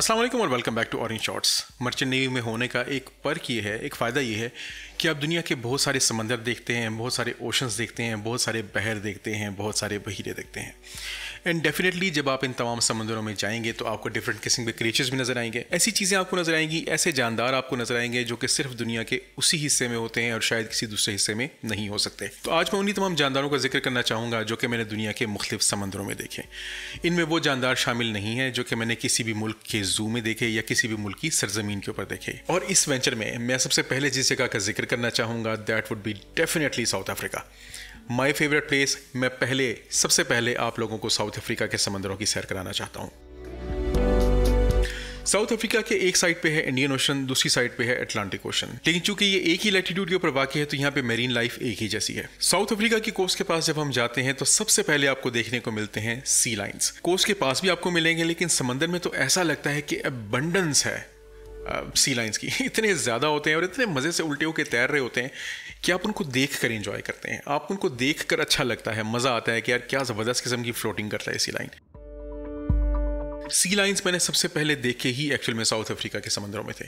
असलम और welcome back to orange shorts merchant navy में होने का एक पर्क ये है एक फ़ायदा ये है कि आप दुनिया के बहुत सारे समंदर देखते हैं बहुत सारे ओशंस देखते हैं बहुत सारे बहर देखते हैं बहुत सारे बहीरे देखते हैं एंड डेफिनेटली जब आप इन तमाम समंदरों में जाएंगे तो आपको डिफरेंट किस्म के क्रिएचर्स भी नजर आएंगे ऐसी चीज़ें आपको नजर आएंगी ऐसे जानदार आपको नजर आएंगे जो कि सिर्फ दुनिया के उसी हिस्से में होते हैं और शायद किसी दूसरे हिस्से में नहीं हो सकते तो आज मैं उन्हीं तमाम जानदारों का जिक्र करना चाहूँगा जो कि मैंने दुनिया के मुख्तफ समंदरों में देखे इनमें वो जानदार शामिल नहीं है जो कि मैंने किसी भी मुल्क के जू में देखे या किसी भी मुल्क की सरजमीन के ऊपर देखे और इस वेंचर में मैं सबसे पहले जिस जगह का जिक्र करना चाहूँगा that would be definitely South Africa my favourite place मैं पहले सबसे पहले आप लोगों को साउथ अफ्रीका के समंदरों की सैर कराना चाहता हूँ साउथ अफ्रीका के एक साइड पे है इंडियन ओशन दूसरी साइड पे है अटलांटिक ओशन लेकिन चूंकि ये एक ही लैटिट्यूड के ऊपर वाकई है तो यहाँ पे मेरीन लाइफ एक ही जैसी है साउथ अफ्रीका की कोस्ट के पास जब हम जाते हैं तो सबसे पहले आपको देखने को मिलते हैं सी लाइन्स कोस्ट के पास भी आपको मिलेंगे लेकिन समंदर में तो ऐसा लगता है कि अबंडस है सी uh, लाइन्स की इतने ज़्यादा होते हैं और इतने मज़े से उल्टे होकर तैर रहे होते हैं कि आप उनको देख कर इंजॉय करते हैं आप उनको देख कर अच्छा लगता है मज़ा आता है कि यार क्या ज़बरदस्त किस्म की फ्लोटिंग करता है सी लाइन सी लाइन्स मैंने सबसे पहले देखे ही एक्चुअल में साउथ अफ्रीका के समंदरों में थे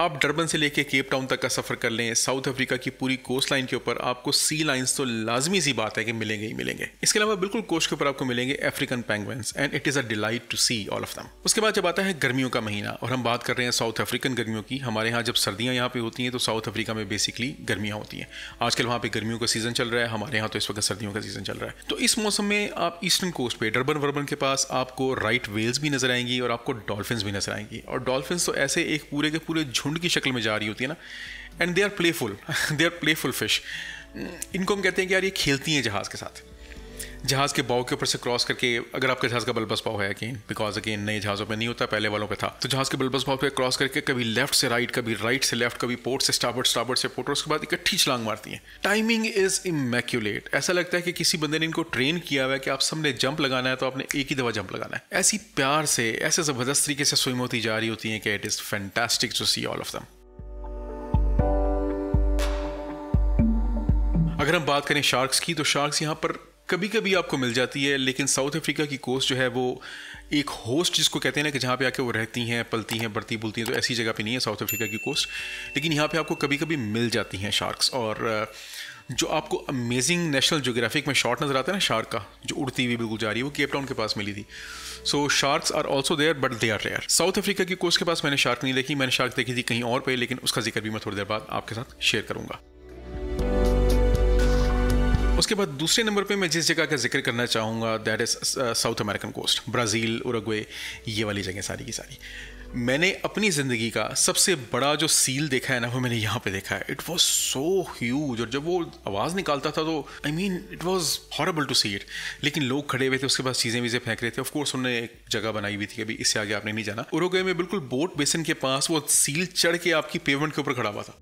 आप डरबन से लेके केप टाउन तक का सफ़र कर लें साउथ अफ्रीका की पूरी कोस्ट लाइन के ऊपर आपको सी लाइन तो लाजमी सी बात है कि मिलेंगे ही मिलेंगे इसके अलावा बिल्कुल कोस्ट के ऊपर आपको मिलेंगे African penguins and it is a delight to see all of them उसके बाद जब आता है गर्मियों का महीना और हम बात कर रहे हैं साउथ अफ्रीकन गर्मियों की हमारे यहाँ जब सर्दियां यहाँ पे होती हैं तो साउथ अफ्रीका में बेसिकली गर्मियां होती हैं आजकल वहाँ पे गर्मियों का सीज़न चल रहा है हमारे यहाँ तो इस वक्त सर्दियों का सीज़न चल रहा है तो इस मौसम में आप ईस्टर्न कोस्ट पे डरबन वर्बन के पास आपको राइट वेल्स भी नजर आएंगी और आपको डॉल्फिन भी नजर आएंगी और डॉल्फिन तो ऐसे एक पूरे के पूरे झुंड की शक्ल में जा रही होती है ना and they are playful they are playful fish इनको हम कहते हैं कि यार ये खेलती हैं जहाज़ के साथ जहाज़ के बाव के ऊपर से क्रॉस करके अगर आपके जहाज़ का बल्बस पाव है अगेन बिकॉज अगेन नए जहाज़ों पर नहीं होता पहले वालों पर था तो जहाज़ के बल्बस पाव पर क्रॉस करके कभी लेफ्ट से राइट कभी राइट से लेफ्ट कभी पोर्ट से स्टार्ट स्टार्ट से पोर्ट उसके बाद इकट्ठी छलांग मारती है टाइमिंग इज इमेक्यूलेट ऐसा लगता है कि किसी बंदे ने इनको ट्रेन किया हुआ है कि आप सबने जंप लगाना है तो आपने एक ही दफा जंप लगाना है ऐसी प्यार से ऐसे ज़बरदस्त तरीके से स्विम होती जा रही होती है कि it is fantastic to see all of them अगर हम बात करें शार्क्स की तो शार्क्स यहाँ पर कभी कभी आपको मिल जाती है लेकिन साउथ अफ्रीका की कोस्ट जो है वो एक होस्ट जिसको कहते हैं ना कि जहाँ पे आके वो रहती हैं पलती हैं बढ़ती बुलती हैं तो ऐसी जगह पे नहीं है साउथ अफ्रीका की कोस्ट लेकिन यहाँ पे आपको कभी कभी मिल जाती हैं शार्क्स और जो आपको अमेजिंग नेशनल जोग्राफिक में शॉट नज़र आता है ना शार्क का जो उड़ती हुई बिल्कुल जा रही है वो केप टाउन के पास मिली थी so sharks are also there but they are rare South Africa की कोस्ट के पास मैंने शार्क नहीं देखी मैंने शार्क देखी थी कहीं और पे लेकिन उसका जिक्र भी मैं थोड़ी देर बाद आपके साथ शेयर करूँगा उसके बाद दूसरे नंबर पे मैं जिस जगह का जिक्र करना चाहूँगा that is South American coast Brazil Uruguay ये वाली जगह सारी की सारी मैंने अपनी ज़िंदगी का सबसे बड़ा जो सील देखा है ना वो मैंने यहाँ पे देखा है इट वॉज सो ह्यूज और जब वो आवाज़ निकालता था तो I mean it was horrible to see it लेकिन लोग खड़े हुए थे उसके पास चीज़ें वीज़ें फेंक रहे थे ऑफकोर्स उन्होंने एक जगह बनाई हुई थी अभी इससे आगे आपने नहीं जाना उरुग्वे में बिल्कुल बोट बेसन के पास वो सील चढ़ के आपकी पेमेंट के ऊपर खड़ा हुआ था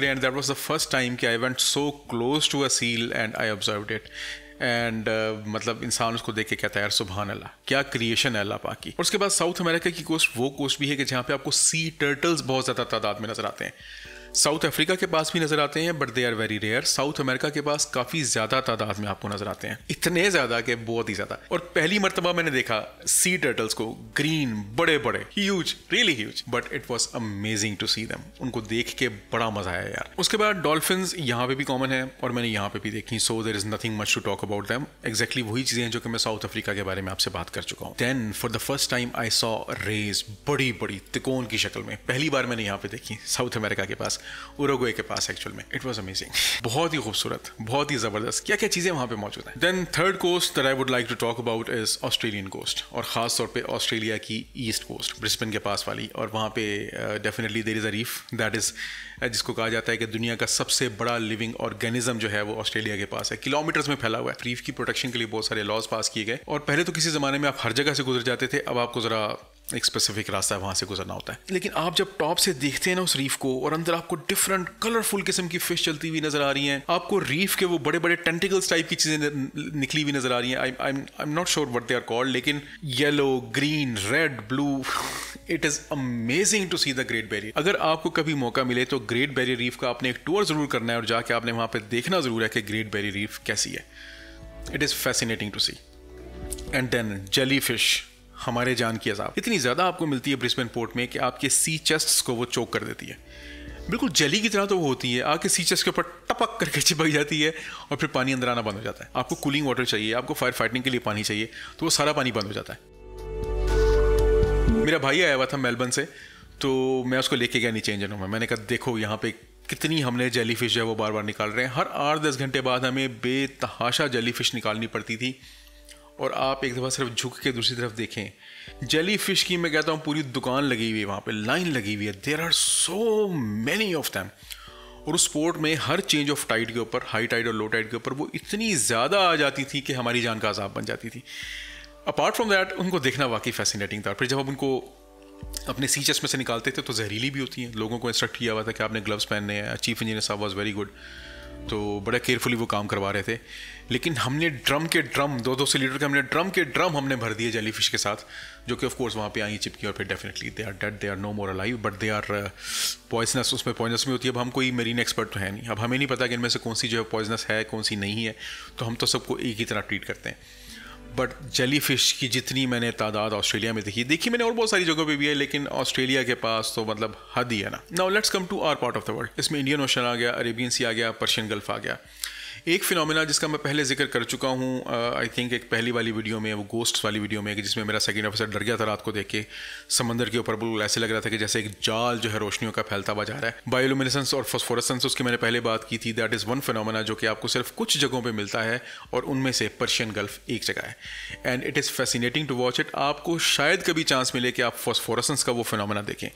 Macquarie, and that was the first time कि I went so close to a seal and I observed it. And uh, मतलब इंसान उसको देख के कहता है यार सुबहान अल्लाह क्या क्रिएशन है अल्लाह पाकि और उसके बाद साउथ अमेरिका की कोस्ट वो कोस्ट भी है कि जहाँ पे आपको सी टर्टल्स बहुत ज़्यादा तादाद में नजर आते हैं साउथ अफ्रीका के पास भी नजर आते हैं but they are very rare South America के पास काफी ज्यादा तादाद में आपको नजर आते हैं इतने ज्यादा के बहुत ही ज्यादा और पहली मरतबा मैंने देखा सी टर्टल्स को ग्रीन बड़े बड़े huge really huge but it was amazing to see them उनको देख के बड़ा मजा आया यार उसके बाद डॉल्फिन यहाँ पे भी कॉमन है और मैंने यहाँ पे भी देखी so there is nothing much to talk about them exactly वही चीजें हैं जो कि मैं साउथ अफ्रीका के बारे में आपसे बात कर चुका हूँ then for the first time I saw rays बड़ी बड़ी तिकोन की शक्ल में पहली बार मैंने यहाँ पे देखी साउथ अमेरिका के पास पास के पास एक्चुअल में इट वॉज अमेजिंग बहुत ही खूबसूरत बहुत ही ज़बरदस्त क्या क्या चीज़ें वहां पे मौजूद हैं then third coast that I would like to talk about is Australian coast और ख़ास तौर पे ऑस्ट्रेलिया की ईस्ट कोस्ट ब्रिस्बेन के पास वाली और वहां पे definitely there is a reef that is जिसको कहा जाता है कि दुनिया का सबसे बड़ा लिविंग ऑर्गेनिज्म जो है वो ऑस्ट्रेलिया के पास है किलोमीटर्स में फैला हुआ है रीफ की प्रोटेक्शन के लिए बहुत सारे लॉज पास किए गए और पहले तो किसी ज़माने में आप हर जगह से गुजर जाते थे अब आपको ज़रा एक स्पेसिफिक रास्ता है वहाँ से गुजरना होता है लेकिन आप जब टॉप से देखते हैं ना उस रीफ को और अंदर आपको डिफरेंट कलरफुल किस्म की फिश चलती हुई नजर आ रही हैं आपको रीफ के वो बड़े बड़े टेंटिकल्स टाइप की चीज़ें निकली हुई नजर आ रही हैं I I am not sure what they are called लेकिन yellow green red blue it is amazing to see the great barrier अगर आपको कभी मौका मिले तो ग्रेट बैरियर रीफ का आपने एक टूर ज़रूर करना है और जाके आपने वहाँ पर देखना ज़रूर है कि ग्रेट बैरियर रीफ कैसी है it is fascinating to see and then jellyfish हमारे जान की अजाब इतनी ज़्यादा आपको मिलती है ब्रिस्बेन पोर्ट में कि आपके सी चेस्ट को वो चोक कर देती है बिल्कुल जली की तरह तो वो होती है आके सी चेस्ट के ऊपर टपक करके चिपक जाती है और फिर पानी अंदर आना बंद हो जाता है आपको कूलिंग वाटर चाहिए आपको फायर फाइटिंग के लिए पानी चाहिए तो वो सारा पानी बंद हो जाता है मेरा भाई आया हुआ था मेलबर्न से तो मैं उसको लेके गया नीचे इंजनों में मैंने कहा देखो यहाँ पे कितनी हमने जेली फिश जो है वो बार बार निकाल रहे हैं हर आठ दस घंटे बाद हमें बेतहाशा जेली फिश निकालनी पड़ती थी और आप एक दफ़ा सिर्फ झुक के दूसरी तरफ देखें जेली फिश की मैं कहता हूँ पूरी दुकान लगी हुई है वहाँ पे लाइन लगी हुई है there are so many of them और उस स्पोर्ट में हर चेंज ऑफ टाइड के ऊपर हाई टाइड और लो टाइड के ऊपर वो इतनी ज़्यादा आ जाती थी कि हमारी जान का आजाब बन जाती थी अपार्ट फ्रॉम दैट उनको देखना वाकई फैसिनेटिंग था फिर जब हम उनको अपने सी चेस्ट में से निकालते थे तो जहरीली भी होती हैं लोगों को इंस्ट्रक्ट किया हुआ था कि आपने ग्लव्स पहनने हैं चीफ इंजीनियर साहब वॉज वेरी गुड तो बड़ा केयरफुली वो काम करवा रहे थे लेकिन हमने ड्रम के ड्रम दो दो सौ लीटर के हमने ड्रम के ड्रम हमने भर दिए जेली फिश के साथ जो कि ऑफकोर्स वहाँ पे आई चिपकी और फिर definitely they are dead they are no more alive but they are poisonous उसमें पॉइजनस भी होती है अब हम कोई मेरीन एक्सपर्ट तो है नहीं अब हमें नहीं पता कि इनमें से कौन सी जो है पॉइजनस है कौन सी नहीं है तो हम तो सबको एक ही तरह ट्रीट करते हैं बट जली फिश की जितनी मैंने तादाद ऑस्ट्रेलिया में देखी देखी मैंने और बहुत सारी जगहों पे भी है लेकिन ऑस्ट्रेलिया के पास तो मतलब हद ही है ना now let's come to our part of the world इसमें इंडियन ओशन आ गया अरेबियन सी आ गया पर्शियन गल्फ आ गया एक फिनोमिना जिसका मैं पहले जिक्र कर चुका हूँ आई थिंक एक पहली वाली वीडियो में वो गोस्ट वाली वीडियो में जिसमें मेरा सेकेंड ऑफिसर डर गया था रात को देख के समंदर के ऊपर बिल्कुल ऐसे लग रहा था कि जैसे एक जाल जो है रोशनियों का फैलता हुआ जा रहा है बायोलुमिनेसेंस और फॉस्फोरेसेंस उसकी मैंने पहले बात की थी दैट इज़ वन फिनोमिना जो कि आपको सिर्फ कुछ जगहों पर मिलता है और उनमें से पर्शियन गल्फ एक जगह है and it is fascinating to watch it आपको शायद कभी चांस मिले कि आप फॉस्फोरेसेंस का वो फिनोमिना देखें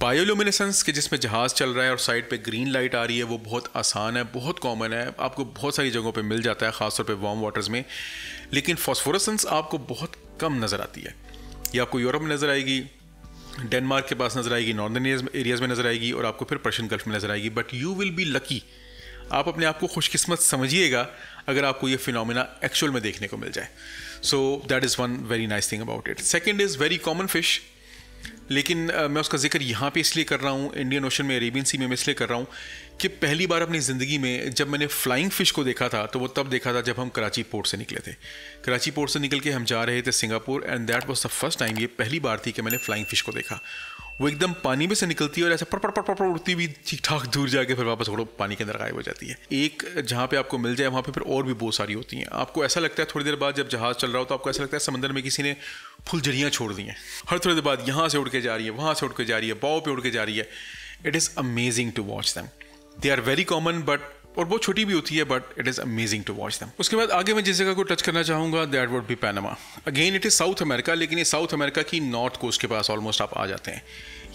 बायोल्यूमिनेसेंस के जिसमें जहाज़ चल रहा है और साइड पे ग्रीन लाइट आ रही है वो बहुत आसान है बहुत कॉमन है आपको बहुत सारी जगहों पे मिल जाता है ख़ासतौर पे वार्म वाटर्स में लेकिन फॉस्फोरसेंस आपको बहुत कम नज़र आती है ये आपको यूरोप में नज़र आएगी डेनमार्क के पास नज़र आएगी नॉर्दर्न एरियाज़ में नज़र आएगी और आपको फिर पर्शियन गल्फ में नज़र आएगी but you will be lucky आप अपने आप को खुशकिस्मत समझिएगा अगर आपको ये फिनोमिना एक्चुअल में देखने को मिल जाए so that is one very nice thing about it second is very common fish लेकिन आ, मैं उसका जिक्र यहाँ पे इसलिए कर रहा हूँ इंडियन ओशन में अरेबियन सी में मैं इसलिए कर रहा हूँ कि पहली बार अपनी ज़िंदगी में जब मैंने फ्लाइंग फ़िश को देखा था तो वो तब देखा था जब हम कराची पोर्ट से निकले थे कराची पोर्ट से निकल के हम जा रहे थे Singapore and that was the first time ये पहली बार थी कि मैंने फ्लाइंग फ़िश को देखा वो एकदम पानी में से निकलती है और ऐसे पड़ पड़ पड़ उड़ती भी ठीक ठाक दूर जाके फिर वापस थोड़ा पानी के अंदर गायब हो जाती है एक जहाँ पे आपको मिल जाए वहाँ पे फिर और भी बहुत सारी होती हैं आपको ऐसा लगता है थोड़ी देर बाद जब जहाज़ चल रहा हो तो आपको ऐसा लगता है समंदर में किसी ने फुलझड़ियाँ छोड़ दी हैं हर थोड़ी देर बाद यहाँ से उड़ के जा रही है वहाँ से उड़ के जा रही है बाव पर उड़ के जा रही है it is amazing to watch them they are very common but और बहुत छोटी भी होती है but it is amazing to watch them उसके बाद आगे मैं जिस जगह को टच करना चाहूंगा that would be Panama again it is South America लेकिन ये साउथ अमेरिका की नॉर्थ कोस्ट के पास ऑलमोस्ट आप आ जाते हैं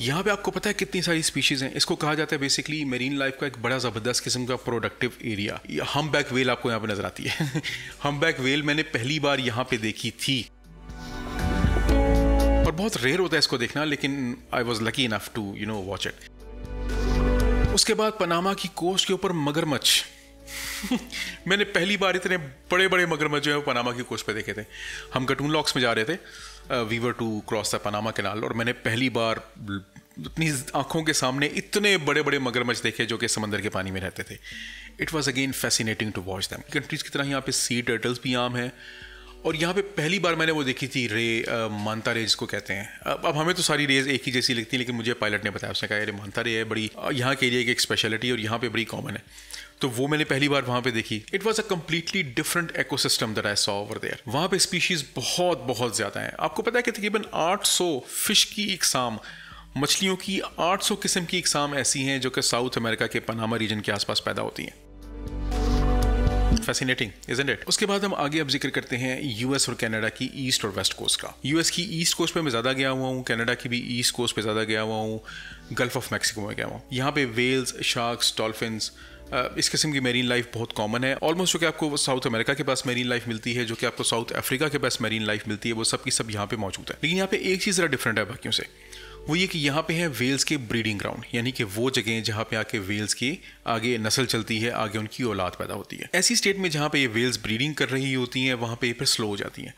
यहाँ पे आपको पता है कितनी सारी स्पीशीज़ हैं इसको कहा जाता है बेसिकली मेरीन लाइफ का एक बड़ा ज़बरदस्त किस्म का productive area humpback whale आपको यहाँ पे नज़र आती है हम बैक वेल मैंने पहली बार यहाँ पे देखी थी और बहुत रेयर होता है इसको देखना लेकिन I was lucky enough to you know watch it उसके बाद पनामा की कोस्ट के ऊपर मगरमच्छ मैंने पहली बार इतने बड़े बड़े मगरमच्छ जो है पनामा की कोस्ट पे देखे थे हम कटून लॉक्स में जा रहे थे we were to cross the Panama canal और मैंने पहली बार अपनी आंखों के सामने इतने बड़े बड़े मगरमच्छ देखे जो कि समंदर के पानी में रहते थे it was again fascinating to watch them countries की तरह यहाँ पे सी टर्टल्स भी आम हैं और यहाँ पे पहली बार मैंने वो देखी थी रे मानता रे जिसको कहते हैं अब अब हमें तो सारी रेज एक ही जैसी लगती है लेकिन मुझे पायलट ने बताया उसने कहा अरे मानता रे है बड़ी यहाँ के लिए एक स्पेशलिटी और यहाँ पे बड़ी कॉमन है तो वो मैंने पहली बार वहाँ पे देखी it was a completely different system there I saw over there वहाँ पे स्पीशीज़ बहुत बहुत ज़्यादा हैं आपको पता है कि तकरीबन 800 फिश की एक मछलियों की 800 किस्म की इकसाम ऐसी हैं जो कि साउथ अमेरिका के पनामा रीजन के आसपास पैदा होती हैं फैसिनेटिंग इज इट उसके बाद हम आगे अब जिक्र करते हैं यूएस और कनाडा की ईस्ट और वेस्ट कोस्ट का यूएस की ईस्ट कोस्ट पे मैं ज़्यादा गया हुआ हूँ कनाडा की भी ईस्ट कोस्ट पे ज़्यादा गया हुआ हूँ गल्फ ऑफ मैक्सिको में गया हुआ हूँ यहाँ पे वेल्स शार्क्स डॉल्फिन्स Uh, इस किस्म की मेरीन लाइफ बहुत कॉमन है ऑलमोस्ट जो कि आपको साउथ अमेरिका के पास मेरीन लाइफ मिलती है जो कि आपको साउथ अफ्रीका के पास मेरीन लाइफ मिलती है वो सब की सब यहाँ पे मौजूद है लेकिन यहाँ पे एक चीज़ ज़रा डिफरेंट है बाकियों से वो ये कि यहाँ पे है वेल्स के ब्रीडिंग ग्राउंड यानी कि वो जगह जहाँ पे आके वेल्स की आगे नस्ल चलती है आगे उनकी औलाद पैदा होती है ऐसी स्टेट में जहाँ पे ये वेल्स ब्रीडिंग कर रही होती हैं वहाँ पे ये फिर स्लो हो जाती हैं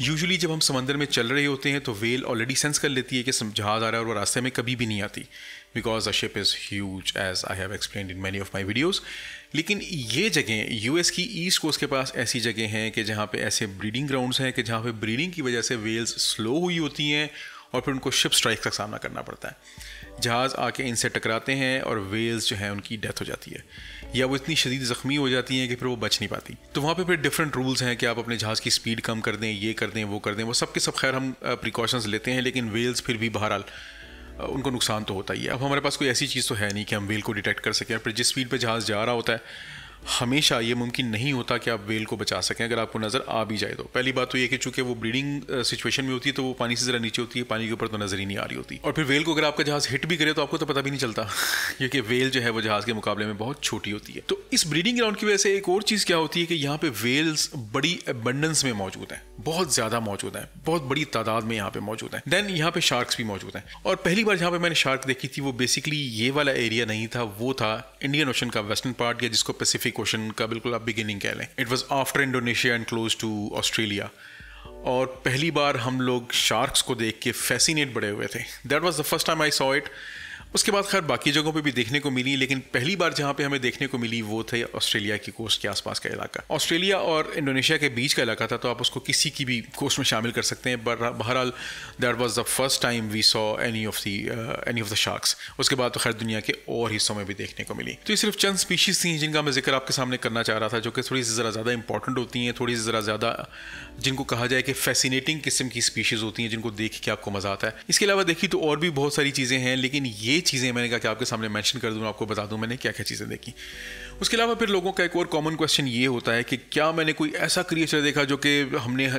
यूजुअली जब हम समंदर में चल रहे होते हैं तो वेल ऑलरेडी सेंस कर लेती है कि जहाज़ आ रहा है और वो रास्ते में कभी भी नहीं आती because a ship is huge as I have explain in many of my videos लेकिन ये जगह एस की ईस्ट कोस्ट के पास ऐसी जगह हैं कि जहाँ पे ऐसे ब्रीडिंग ग्राउंड्स हैं कि जहाँ पे ब्रीडिंग की वजह से वेल्स स्लो हुई होती हैं और फिर उनको शिप स्ट्राइक का सामना करना पड़ता है जहाज़ आके इनसे टकराते हैं और वेल्स जो हैं उनकी डेथ हो जाती है या वो इतनी शदीद ज़ख्मी हो जाती हैं कि फिर वो बच नहीं पाती तो वहाँ पे फिर डिफरेंट रूल्स हैं कि आप अपने जहाज़ की स्पीड कम कर दें ये कर दें वो कर दें वो सब के सब खैर हम प्रिकॉशंस लेते हैं लेकिन वेल्स फिर भी बहरहाल उनको नुकसान तो होता ही है अब हमारे पास कोई ऐसी चीज़ तो है नहीं कि हम वेल को डिटेक्ट कर सकें फिर जिस स्पीड पर जहाज़ जा रहा होता है हमेशा ये मुमकिन नहीं होता कि आप वेल को बचा सकें अगर आपको नज़र आ भी जाए तो पहली बात तो ये कि चूंकि वो ब्रीडिंग सिचुएशन में होती है तो वो पानी से ज़रा नीचे होती है पानी के ऊपर तो नज़र ही नहीं आ रही होती और फिर वेल को अगर आपका जहाज़ हिट भी करे तो आपको तो पता भी नहीं चलता क्योंकि वेल जो है वो जहाज़ के मुकाबले में बहुत छोटी होती है तो इस ब्रीडिंग ग्राउंड की वजह से एक और चीज़ क्या होती है कि यहाँ पर वेल्स बड़ी एबंडेंस में मौजूद हैं बहुत ज़्यादा मौजूद हैं बहुत बड़ी तादाद में यहाँ पर मौजूद हैं देन यहाँ पर शार्क्स भी मौजूद हैं और पहली बार जहाँ पर मैंने शार्क देखी थी वो बेसिकली ये वाला एरिया नहीं था वो था इंडियन ओशन का वेस्टर्न पार्ट या जिसको पैसिफिक फिलोसफी क्वेश्चन का बिल्कुल आप बिगिनिंग कह लें it was after Indonesia and close to Australia और पहली बार हम लोग शार्क्स को देख के फैसिनेट बड़े हुए थे that was the first time I saw it उसके बाद खैर बाकी जगहों पे भी देखने को मिली लेकिन पहली बार जहाँ पे हमें देखने को मिली वो थे ऑस्ट्रेलिया की कोस्ट के आसपास का इलाका ऑस्ट्रेलिया और इंडोनेशिया के बीच का इलाका था तो आप उसको किसी की भी कोस्ट में शामिल कर सकते हैं बहरहाल that was the first time we saw any of the any of the sharks उसके बाद तो खैर दुनिया के और हिस्सों में भी देखने को मिली तो ये सिर्फ चंद स्पीशीज़ थी जिनका मैं जिक्र आपके सामने करना चाह रहा था जो कि थोड़ी सी ज़रा ज़्यादा इंपॉर्टेंट होती हैं थोड़ी सी ज़रा ज़्यादा जिनको कहा जाए कि फैसिनेटिंग किस्म की स्पीशीज़ होती हैं जिनको देख के आपको मज़ा आता है इसके अलावा देखिए तो और भी बहुत सारी चीज़ें हैं लेकिन ये चीज़ें मैंने कहा कि आपके सामने मैंशन कर दूँ आपको बता दूँ मैंने क्या क्या चीज़ें देखी उसके अलावा फिर लोगों का एक और कॉमन क्वेश्चन ये होता है कि क्या मैंने कोई ऐसा क्रिएचर देखा जो कि हमने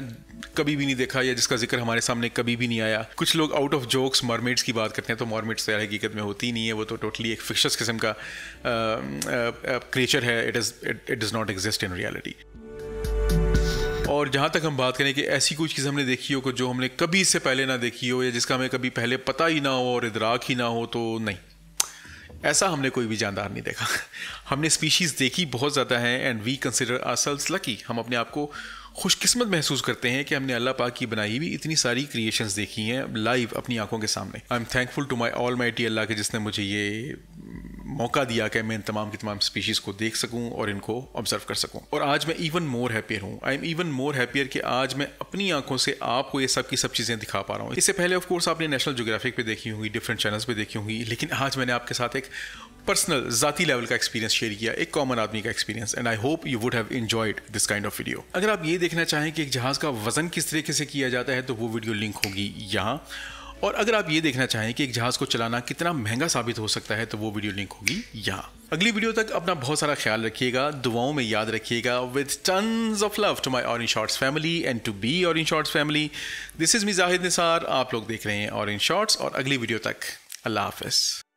कभी भी नहीं देखा या जिसका जिक्र हमारे सामने कभी भी नहीं आया कुछ लोग आउट ऑफ जोक्स मॉर्मेट्स की बात करते हैं तो मॉर्मेट्स तो हकीकत में होती नहीं है वो तो टोटली एक फिक्शस किस्म का क्रिएचर है it is it does not exist in reality और जहाँ तक हम बात करें कि ऐसी कुछ चीज़ हमने देखी हो जो हमने कभी इससे पहले ना देखी हो या जिसका हमें कभी पहले पता ही ना हो और इधराक ही ना हो तो नहीं ऐसा हमने कोई भी जानदार नहीं देखा हमने स्पीशीज़ देखी बहुत ज़्यादा हैं and we consider ourselves lucky हम अपने आप को खुशकिस्मत महसूस करते हैं कि हमने अल्लाह पाक की बनाई हुई इतनी सारी क्रिएशंस देखी हैं लाइव अपनी आंखों के सामने I am thankful to my almighty Allah के जिसने मुझे ये मौका दिया कि मैं इन तमाम की तमाम स्पीशीज़ को देख सकूं और इनको ऑब्ज़र्व कर सकूं और आज मैं इवन मोर हैप्पियर हूं I am even more happier कि आज मैं अपनी आंखों से आपको ये सब की सब चीज़ें दिखा पा रहा हूँ इससे पहले ऑफकोर्स आपने नेशनल जोग्राफिक पर देखी होंगी डिफरेंट चैनल्स पर देखी होंगी लेकिन आज मैंने आपके साथ एक पर्सनल जाती लेवल का एक्सपीरियंस शेयर किया एक कॉमन आदमी का experience and I hope you would have enjoyed this kind of video अगर आप ये देखना चाहें कि एक जहाज़ का वजन किस तरीके से किया जाता है तो वो वीडियो लिंक होगी यहाँ और अगर आप ये देखना चाहें कि एक जहाज को चलाना कितना महंगा साबित हो सकता है तो वो वीडियो लिंक होगी यहाँ अगली वीडियो तक अपना बहुत सारा ख्याल रखिएगा दुआओं में याद रखिएगा with tons of love to my in shorts family and to be in shorts family this is me Zahid Nisar आप लोग देख रहे हैं इन शॉर्ट्स और अगली वीडियो तक अल्लाह हाफिज़